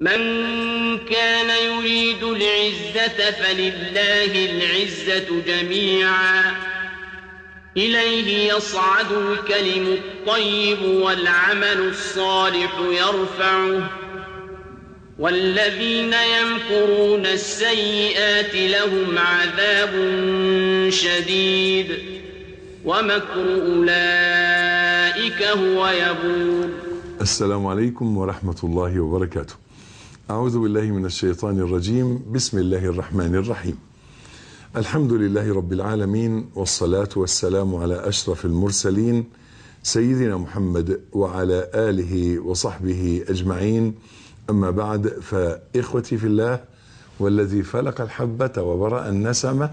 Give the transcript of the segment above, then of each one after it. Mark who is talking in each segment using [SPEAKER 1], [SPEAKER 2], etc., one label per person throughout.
[SPEAKER 1] من كان يريد العزة فلله العزة جميعا إليه يصعد الكلم الطيب والعمل الصالح يرفعه والذين يمكرون السيئات لهم عذاب شديد ومكر أولئك هو يبور السلام عليكم ورحمة الله وبركاته أعوذ بالله من الشيطان الرجيم بسم الله الرحمن الرحيم الحمد لله رب العالمين والصلاة والسلام على أشرف المرسلين سيدنا محمد وعلى آله وصحبه أجمعين أما بعد فإخوتي في الله والذي فلق الحبة وبرأ النسمة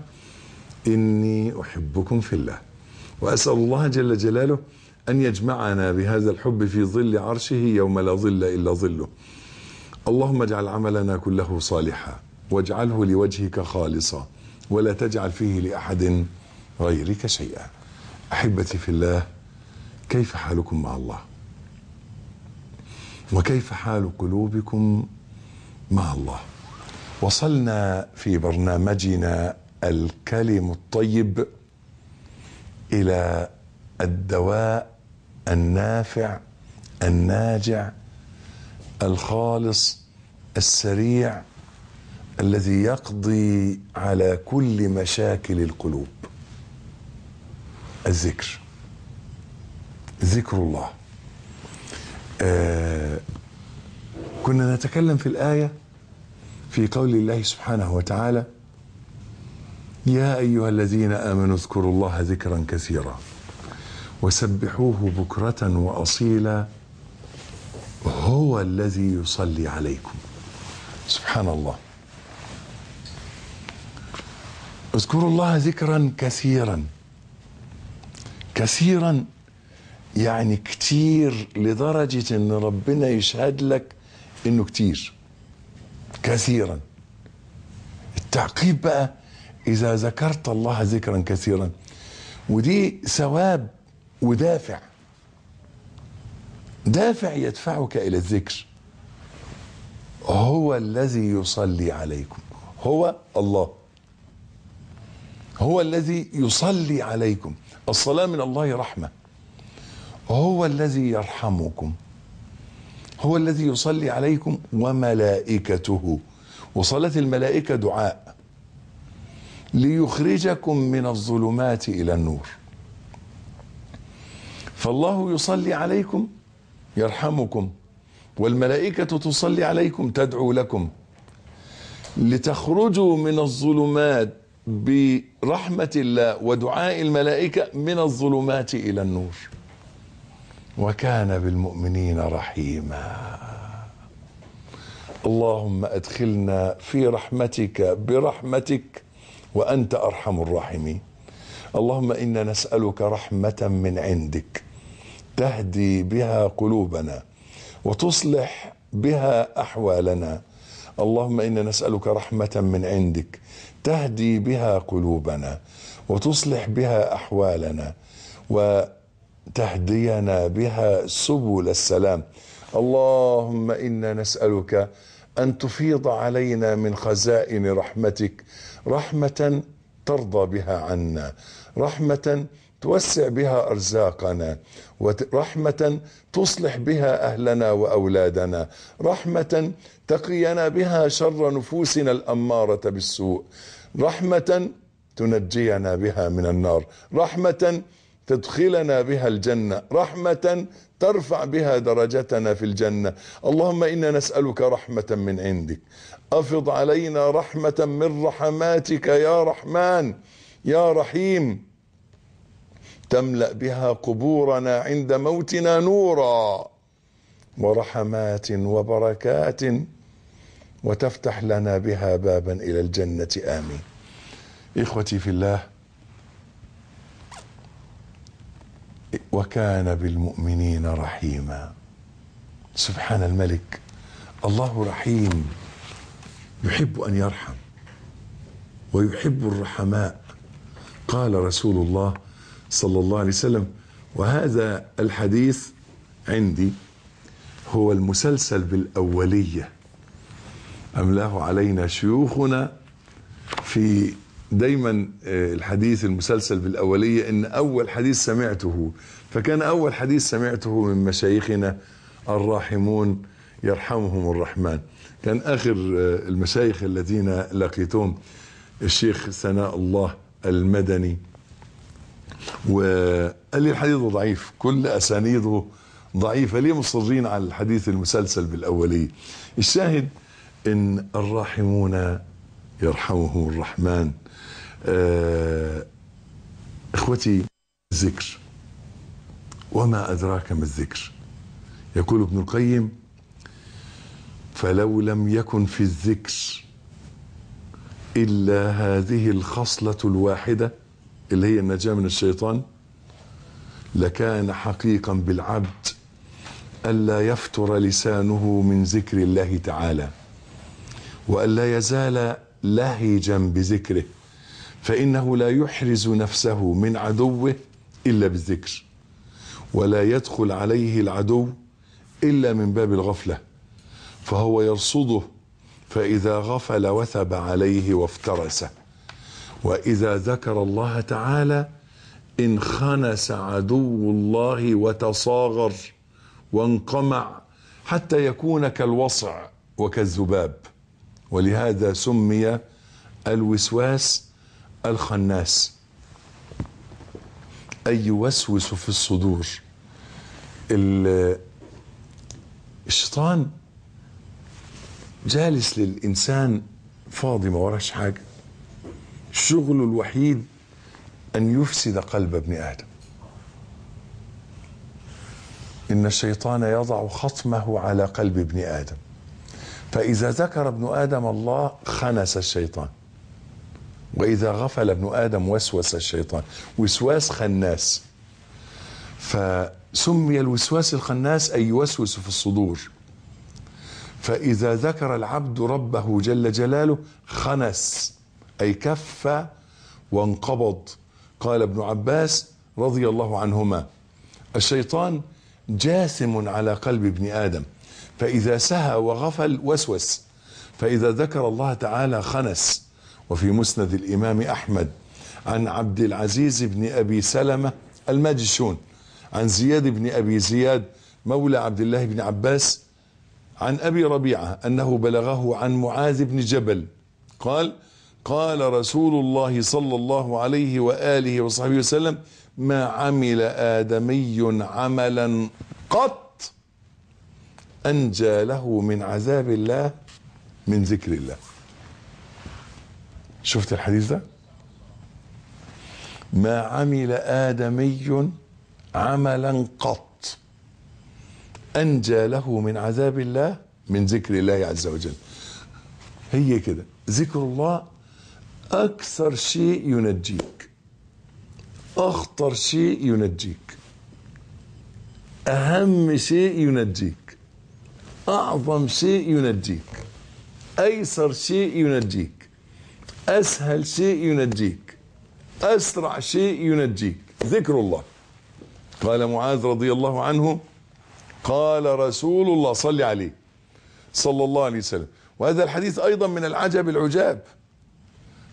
[SPEAKER 1] إني أحبكم في الله وأسأل الله جل جلاله أن يجمعنا بهذا الحب في ظل عرشه يوم لا ظل إلا ظله اللهم اجعل عملنا كله صالحا واجعله لوجهك خالصا ولا تجعل فيه لأحد غيرك شيئا أحبتي في الله كيف حالكم مع الله وكيف حال قلوبكم مع الله وصلنا في برنامجنا الكلم الطيب إلى الدواء النافع الناجع الخالص السريع الذي يقضي على كل مشاكل القلوب الذكر ذكر الله آه كنا نتكلم في الآية في قول الله سبحانه وتعالى يا أيها الذين آمنوا اذكروا الله ذكرا كثيرا وسبحوه بكرة وأصيلا هو الذي يصلي عليكم سبحان الله اذكروا الله ذكرا كثيرا كثيرا يعني كتير لدرجة ان ربنا يشهد لك انه كتير كثيرا التعقيب بقى اذا ذكرت الله ذكرا كثيرا ودي ثواب ودافع دافع يدفعك إلى الذكر هو الذي يصلي عليكم هو الله هو الذي يصلي عليكم الصلاة من الله رحمة هو الذي يرحمكم هو الذي يصلي عليكم وملائكته وصلاة الملائكة دعاء ليخرجكم من الظلمات إلى النور فالله يصلي عليكم يرحمكم والملائكة تصلي عليكم تدعو لكم لتخرجوا من الظلمات برحمة الله ودعاء الملائكة من الظلمات إلى النور وكان بالمؤمنين رحيما اللهم أدخلنا في رحمتك برحمتك وأنت أرحم الراحمين اللهم إنا نسألك رحمة من عندك تهدي بها قلوبنا وتصلح بها احوالنا اللهم انا نسالك رحمه من عندك تهدي بها قلوبنا وتصلح بها احوالنا وتهدينا بها سبل السلام اللهم انا نسالك ان تفيض علينا من خزائن رحمتك رحمه ترضى بها عنا رحمه توسع بها ارزاقنا ورحمه تصلح بها اهلنا واولادنا رحمه تقينا بها شر نفوسنا الاماره بالسوء رحمه تنجينا بها من النار رحمه تدخلنا بها الجنه رحمه ترفع بها درجتنا في الجنه اللهم انا نسالك رحمه من عندك افض علينا رحمه من رحماتك يا رحمن يا رحيم تملا بها قبورنا عند موتنا نورا ورحمات وبركات وتفتح لنا بها بابا الى الجنه امين اخوتي في الله وكان بالمؤمنين رحيما سبحان الملك الله رحيم يحب ان يرحم ويحب الرحماء قال رسول الله صلى الله عليه وسلم وهذا الحديث عندي هو المسلسل بالأولية أملاه علينا شيوخنا في دايما آه، الحديث المسلسل بالأولية إن أول حديث سمعته فكان أول حديث سمعته من مشايخنا الراحمون يرحمهم الرحمن كان آخر آه، المشايخ الذين لقيتهم الشيخ ثناء الله المدني وقال لي الحديث ضعيف كل اسانيده ضعيفه ليه مصرين على الحديث المسلسل بالاوليه الشاهد ان الراحمون يرحمهم الرحمن آه اخوتي الذكر وما ادراك ما الذكر يقول ابن القيم فلو لم يكن في الذكر الا هذه الخصله الواحده اللي هي النجاة من الشيطان لكان حقيقا بالعبد ألا يفتر لسانه من ذكر الله تعالى وألا يزال لهجا بذكره فإنه لا يحرز نفسه من عدوه إلا بالذكر ولا يدخل عليه العدو إلا من باب الغفلة فهو يرصده فإذا غفل وثب عليه وافترسه واذا ذكر الله تعالى انخنس عدو الله وتصاغر وانقمع حتى يكون كالوصع وكالذباب ولهذا سمي الوسواس الخناس اي يوسوس في الصدور الشيطان جالس للانسان فاضي ما وراش حاجه شغله الوحيد أن يفسد قلب ابن آدم إن الشيطان يضع خصمه على قلب ابن آدم فإذا ذكر ابن آدم الله خنس الشيطان وإذا غفل ابن آدم وسوس الشيطان وسواس خناس فسمي الوسواس الخناس أي يوسوس في الصدور فإذا ذكر العبد ربه جل جلاله خنس أي كف وانقبض قال ابن عباس رضي الله عنهما الشيطان جاثم على قلب ابن آدم فإذا سهى وغفل وسوس فإذا ذكر الله تعالى خنس وفي مسند الإمام أحمد عن عبد العزيز بن أبي سلمة الماجشون عن زياد بن أبي زياد مولى عبد الله بن عباس عن أبي ربيعة أنه بلغه عن معاذ بن جبل قال قال رسول الله صلى الله عليه وآله وصحبه وسلم ما عمل آدمي عملا قط أنجى له من عذاب الله من ذكر الله شفت الحديث ده ما عمل آدمي عملا قط أنجى له من عذاب الله من ذكر الله عز وجل هي كده ذكر الله أكثر شيء ينجيك أخطر شيء ينجيك أهم شيء ينجيك أعظم شيء ينجيك أيسر شيء ينجيك أسهل شيء ينجيك أسرع شيء ينجيك ذكر الله قال معاذ رضي الله عنه قال رسول الله صلى عليه صلى الله عليه وسلم وهذا الحديث أيضا من العجب العجاب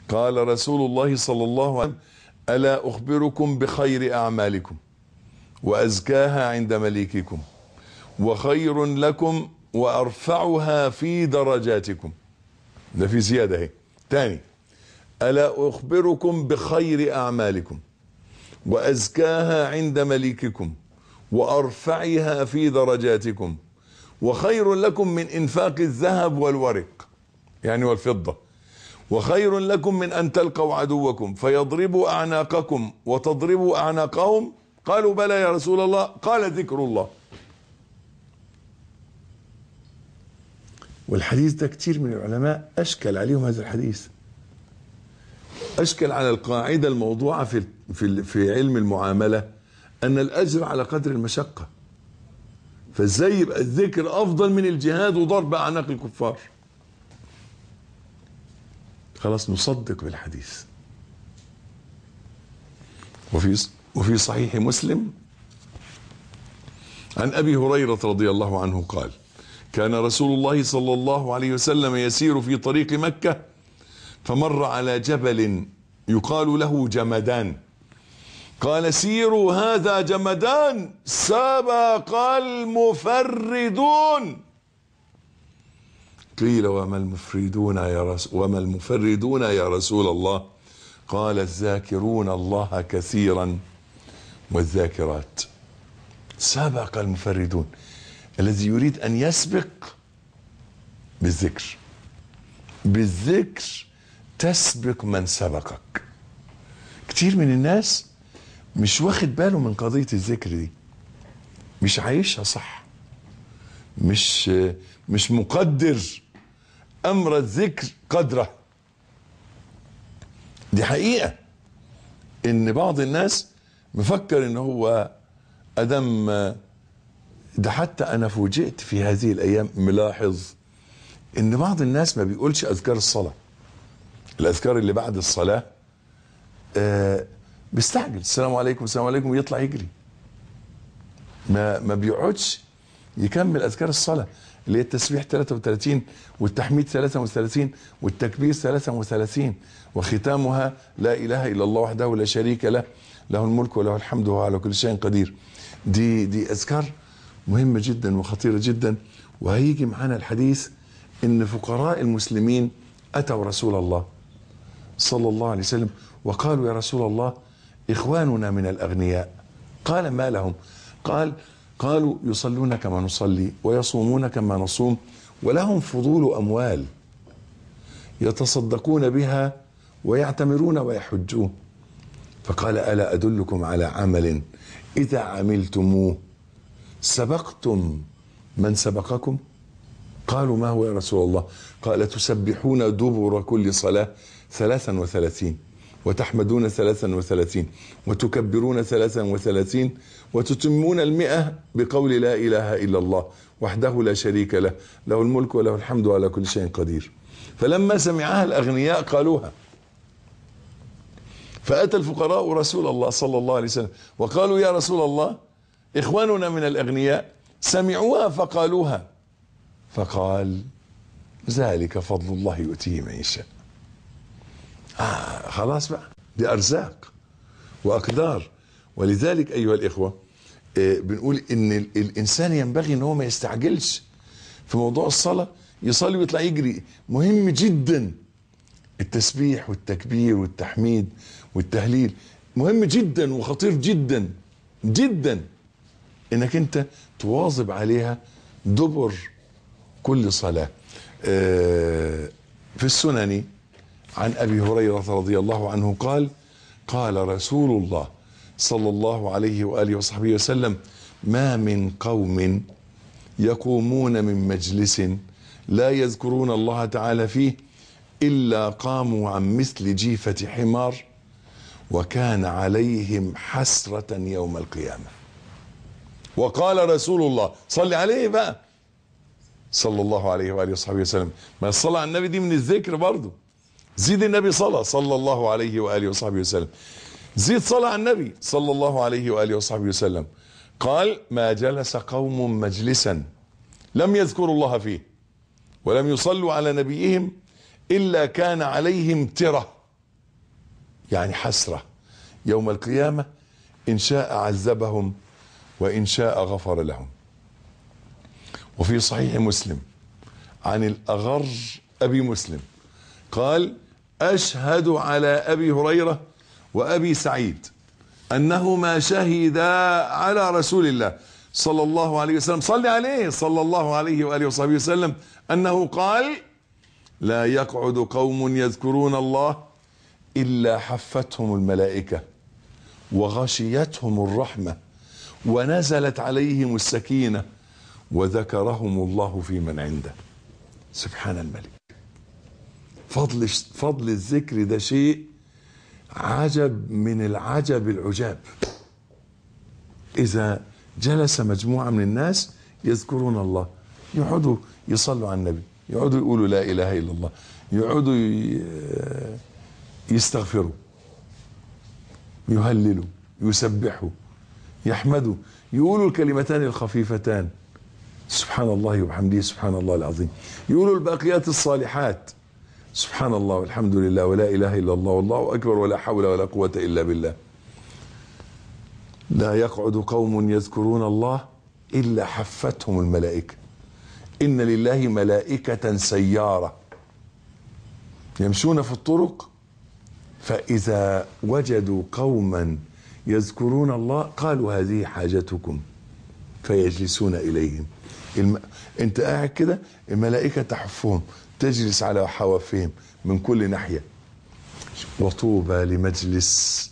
[SPEAKER 1] قال رسول الله صلى الله عليه وسلم ألا أخبركم بخير أعمالكم وأزكاها عند مليككم وخير لكم وأرفعها في درجاتكم ده في زيادة هي تاني ألا أخبركم بخير أعمالكم وأزكاها عند مليككم وأرفعها في درجاتكم وخير لكم من إنفاق الذهب والورق يعني والفضة وخير لكم من أن تلقوا عدوكم فيضربوا أعناقكم وتضربوا أعناقهم قالوا بلى يا رسول الله قال ذكر الله والحديث ده كتير من العلماء أشكل عليهم هذا الحديث أشكل على القاعدة الموضوعة في, في, في علم المعاملة أن الأجر على قدر المشقة فازاي يبقى الذكر أفضل من الجهاد وضرب أعناق الكفار خلاص نصدق بالحديث وفي وفي صحيح مسلم عن ابي هريره رضي الله عنه قال كان رسول الله صلى الله عليه وسلم يسير في طريق مكه فمر على جبل يقال له جمدان قال سيروا هذا جمدان سبق المفردون قيل وما المفردون يا رسول وما المفردون يا رسول الله قال الذاكرون الله كثيرا والذاكرات سبق المفردون الذي يريد ان يسبق بالذكر بالذكر تسبق من سبقك كثير من الناس مش واخد باله من قضيه الذكر دي مش عايشها صح مش مش مقدر امر الذكر قدره دي حقيقه ان بعض الناس مفكر ان هو ادم ده حتى انا فوجئت في هذه الايام ملاحظ ان بعض الناس ما بيقولش اذكار الصلاه الاذكار اللي بعد الصلاه آه بيستعجل السلام عليكم السلام عليكم يطلع يجري ما ما بيقعدش يكمل اذكار الصلاه اللي هي التسبيح 33 والتحميد 33 والتكبير 33 وختامها لا اله الا الله وحده لا شريك له له الملك وله الحمد وهو على كل شيء قدير دي دي اذكار مهمه جدا وخطيره جدا وهيجي معانا الحديث ان فقراء المسلمين اتوا رسول الله صلى الله عليه وسلم وقالوا يا رسول الله اخواننا من الاغنياء قال ما لهم قال قالوا يصلون كما نصلي ويصومون كما نصوم ولهم فضول اموال يتصدقون بها ويعتمرون ويحجون فقال الا ادلكم على عمل اذا عملتموه سبقتم من سبقكم قالوا ما هو يا رسول الله قال تسبحون دبر كل صلاه ثلاثا وثلاثين وتحمدون ثلاثا وثلاثين وتكبرون ثلاثا وثلاثين وتتمون المئة بقول لا إله إلا الله وحده لا شريك له له الملك وله الحمد على كل شيء قدير فلما سمعها الأغنياء قالوها فأتى الفقراء رسول الله صلى الله عليه وسلم وقالوا يا رسول الله إخواننا من الأغنياء سمعوها فقالوها فقال ذلك فضل الله يؤتيه من يشاء آه خلاص بقى دي أرزاق وأقدار ولذلك أيها الإخوة آه بنقول إن الإنسان ينبغي إن هو ما يستعجلش في موضوع الصلاة يصلي ويطلع يجري مهم جدا التسبيح والتكبير والتحميد والتهليل مهم جدا وخطير جدا جدا انك انت تواظب عليها دبر كل صلاة آه، في السنن عن ابي هريره رضي الله عنه قال قال رسول الله صلى الله عليه واله وصحبه وسلم ما من قوم يقومون من مجلس لا يذكرون الله تعالى فيه الا قاموا عن مثل جيفه حمار وكان عليهم حسره يوم القيامه وقال رسول الله صل عليه بقى صلى الله عليه واله وصحبه وسلم ما الصلاه على النبي دي من الذكر برضه زيد النبي صلى صلى الله عليه واله وصحبه وسلم زيد صلاه على النبي صلى الله عليه واله وصحبه وسلم قال ما جلس قوم مجلسا لم يذكروا الله فيه ولم يصلوا على نبيهم الا كان عليهم تره يعني حسره يوم القيامه ان شاء عذبهم وان شاء غفر لهم وفي صحيح مسلم عن الاغر ابي مسلم قال أشهد على أبي هريرة وأبي سعيد أنهما شهدا على رسول الله صلى الله عليه وسلم صلي عليه صلى الله عليه وآله وصحبه وسلم أنه قال لا يقعد قوم يذكرون الله إلا حفتهم الملائكة وغشيتهم الرحمة ونزلت عليهم السكينة وذكرهم الله في من عنده سبحان الملك فضل فضل الذكر ده شيء عجب من العجب العجاب إذا جلس مجموعة من الناس يذكرون الله يقعدوا يصلوا على النبي يقعدوا يقولوا لا إله إلا الله يقعدوا يستغفروا يهللوا يسبحوا يحمدوا يقولوا الكلمتان الخفيفتان سبحان الله وبحمده سبحان الله العظيم يقولوا الباقيات الصالحات سبحان الله والحمد لله ولا إله إلا الله والله أكبر ولا حول ولا قوة إلا بالله لا يقعد قوم يذكرون الله إلا حفتهم الملائكة إن لله ملائكة سيارة يمشون في الطرق فإذا وجدوا قوما يذكرون الله قالوا هذه حاجتكم فيجلسون إليهم الم... أنت قاعد كده الملائكة تحفهم تجلس على حوافهم من كل ناحية وطوبى لمجلس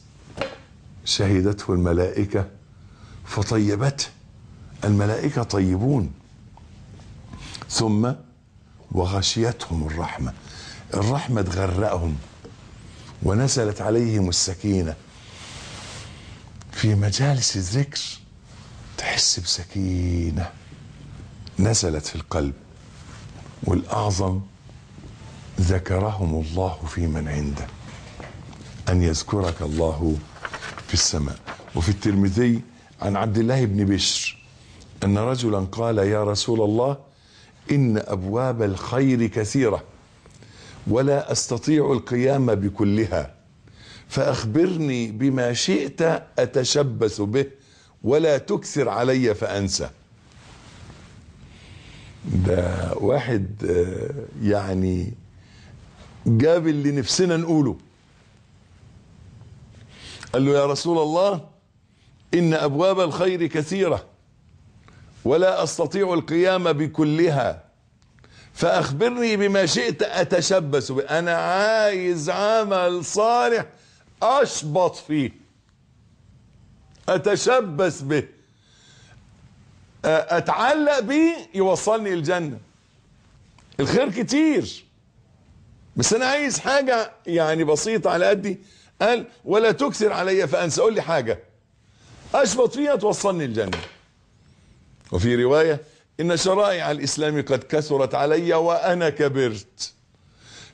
[SPEAKER 1] شهدته الملائكة فطيبته الملائكة طيبون ثم وغشيتهم الرحمة الرحمة تغرقهم ونزلت عليهم السكينة في مجالس الذكر تحس بسكينة نزلت في القلب والأعظم ذكرهم الله في من عنده أن يذكرك الله في السماء وفي الترمذي عن عبد الله بن بشر أن رجلا قال يا رسول الله إن أبواب الخير كثيرة ولا أستطيع القيام بكلها فأخبرني بما شئت أتشبث به ولا تكثر علي فأنسى ده واحد آه، يعني جاب اللي نفسنا نقوله قال له يا رسول الله إن أبواب الخير كثيرة ولا أستطيع القيام بكلها فأخبرني بما شئت أتشبث به أنا عايز عمل صالح أشبط فيه أتشبث به أتعلق به يوصلني الجنة الخير كتير بس انا عايز حاجه يعني بسيطه على قدي قال ولا تكثر علي فانسى قول لي حاجه اشبط فيها توصلني الجنه وفي روايه ان شرائع الاسلام قد كثرت علي وانا كبرت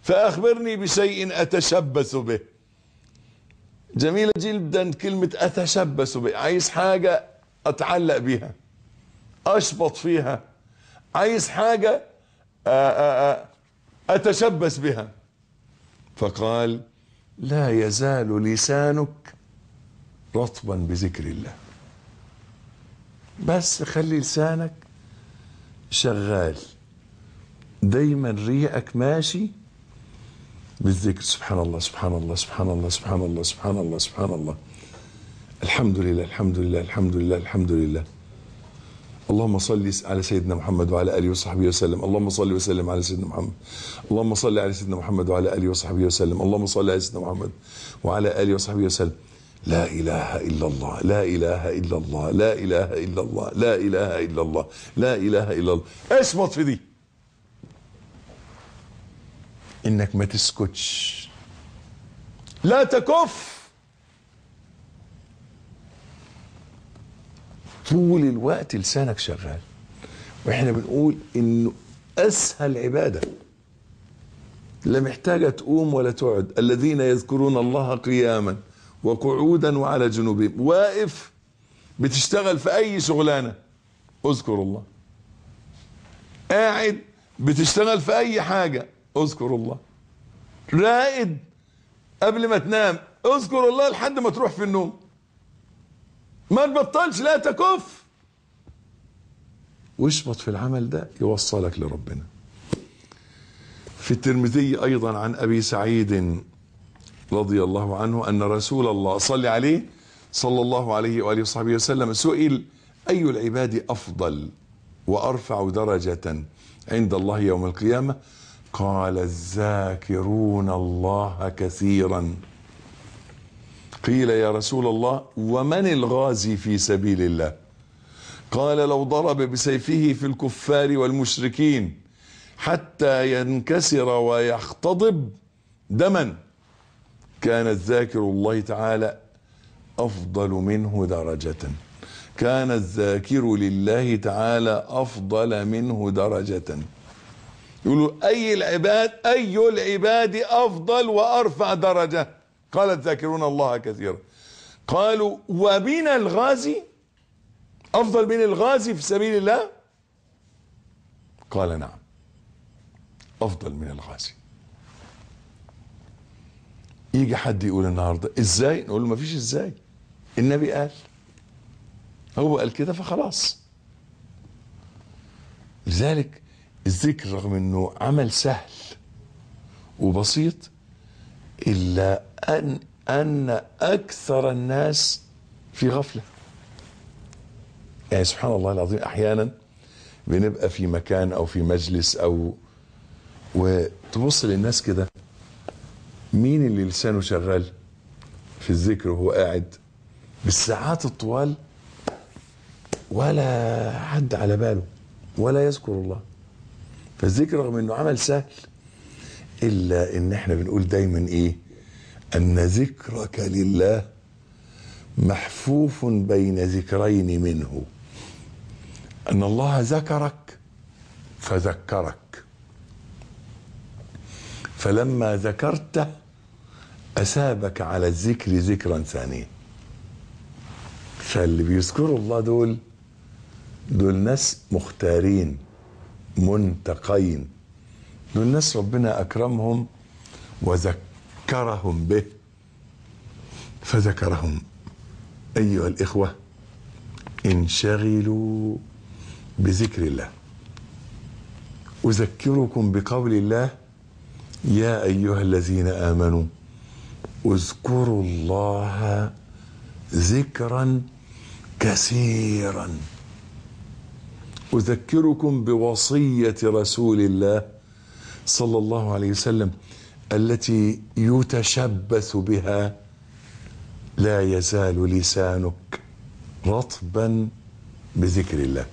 [SPEAKER 1] فاخبرني بشيء اتشبث به جميله جدا كلمه اتشبث به عايز حاجه اتعلق بها اشبط فيها عايز حاجه آآ آه، آآ آه، آه، أتشبث بها فقال لا يزال لسانك رطبا بذكر الله بس خلي لسانك شغال دايما ريقك ماشي بالذكر سبحان الله سبحان الله سبحان الله سبحان الله سبحان الله سبحان الله الحمد لله الحمد لله الحمد لله الحمد لله اللهم صل على سيدنا محمد وعلى اله وصحبه وسلم اللهم صل وسلم على سيدنا محمد اللهم صل على سيدنا محمد وعلى اله وصحبه وسلم اللهم صل على سيدنا محمد وعلى اله وصحبه وسلم لا إله إلا الله لا إله إلا الله لا إله إلا الله لا إله إلا الله لا إله إلا الله اصمت في دي إنك ما تسكتش لا تكف طول الوقت لسانك شغال واحنا بنقول انه اسهل عباده لا محتاجه تقوم ولا تقعد الذين يذكرون الله قياما وقعودا وعلى جنوبهم واقف بتشتغل في اي شغلانه اذكر الله قاعد بتشتغل في اي حاجه اذكر الله رائد قبل ما تنام اذكر الله لحد ما تروح في النوم ما تبطلش لا تكف واشبط في العمل ده يوصلك لربنا في الترمذي ايضا عن ابي سعيد رضي الله عنه ان رسول الله صلى عليه صلى الله عليه واله وصحبه وسلم سئل اي العباد افضل وارفع درجه عند الله يوم القيامه قال الذاكرون الله كثيرا قيل يا رسول الله ومن الغازي في سبيل الله قال لو ضرب بسيفه في الكفار والمشركين حتى ينكسر ويختضب دما كان الذاكر الله تعالى أفضل منه درجة كان الذاكر لله تعالى أفضل منه درجة يقول أي العباد أي العباد أفضل وأرفع درجة قال الذاكرون الله كثيرا قالوا ومن الغازي أفضل من الغازي في سبيل الله قال نعم أفضل من الغازي يجي حد يقول النهاردة إزاي نقول له مفيش إزاي النبي قال هو قال كده فخلاص لذلك الذكر رغم انه عمل سهل وبسيط الا أن أن أكثر الناس في غفلة يعني سبحان الله العظيم أحيانا بنبقى في مكان أو في مجلس أو وتبص للناس كده مين اللي لسانه شغال في الذكر وهو قاعد بالساعات الطوال ولا حد على باله ولا يذكر الله فالذكر رغم انه عمل سهل الا ان احنا بنقول دايما ايه ان ذكرك لله محفوف بين ذكرين منه ان الله ذكرك فذكرك فلما ذكرته اثابك على الذكر ذكرا ثانيا فاللي بيذكروا الله دول دول ناس مختارين منتقين دول ناس ربنا اكرمهم وذكر فذكرهم به فذكرهم أيها الإخوة انشغلوا بذكر الله أذكركم بقول الله يا أيها الذين آمنوا اذكروا الله ذكرا كثيرا أذكركم بوصية رسول الله صلى الله عليه وسلم التي يتشبث بها لا يزال لسانك رطبا بذكر الله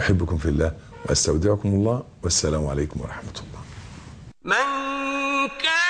[SPEAKER 1] احبكم في الله واستودعكم الله والسلام عليكم ورحمه الله من كان